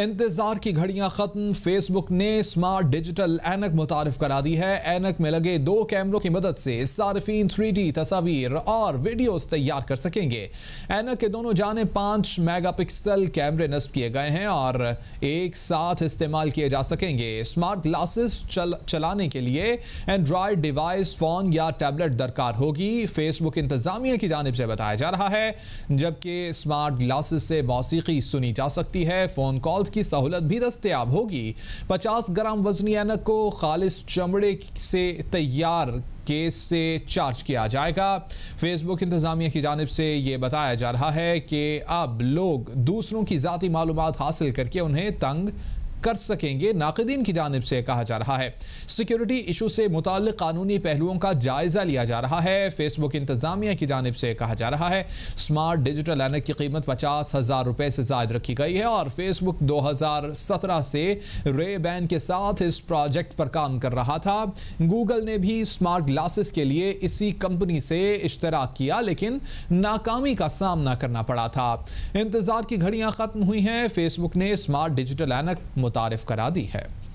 इंतजार की घड़ियां खत्म फेसबुक ने स्मार्ट डिजिटल एनक मुतारफ करा दी है एनक में लगे दो कैमरों की मदद से सार्फिन थ्री तस्वीर और वीडियोस तैयार कर सकेंगे एनक के दोनों जाने पांच मेगापिक्सल कैमरे नस्ब किए गए हैं और एक साथ इस्तेमाल किए जा सकेंगे स्मार्ट ग्लासेस चल, चलाने के लिए एंड्रॉयड डिवाइस फोन या टैबलेट दरकार होगी फेसबुक इंतजामिया की जानब से बताया जा रहा है जबकि स्मार्ट ग्लासेस से मौसीकी सुनी जा सकती है फोन कॉल्स की सहूलत भी दस्तियाब होगी 50 ग्राम वजनी एनक को खालिश चमड़े से तैयार केस से चार्ज किया जाएगा फेसबुक इंतजामिया की जानब से ये बताया जा रहा है कि अब लोग दूसरों की ज़ाती मालूम हासिल करके उन्हें तंग कर सकेंगे नाकदीन की जानब से कहा जा रहा है सिक्योरिटी इशू से मुतल कानूनी पहलुओं का जायजा लिया जा रहा है फेसबुक इंतजामिया की जानब से कहा जा रहा है स्मार्ट डिजिटल एनक की कीमत पचास हज़ार रुपए से जायद रखी गई है और फेसबुक दो हज़ार सत्रह से रे बैन के साथ इस प्रोजेक्ट पर काम कर रहा था गूगल ने भी स्मार्ट ग्लासेस के लिए इसी कंपनी से इश्तराक किया लेकिन नाकामी का सामना करना पड़ा था इंतजार की घड़ियां खत्म हुई हैं फेसबुक ने स्मार्ट डिजिटल एनक मुतारफ करा दी है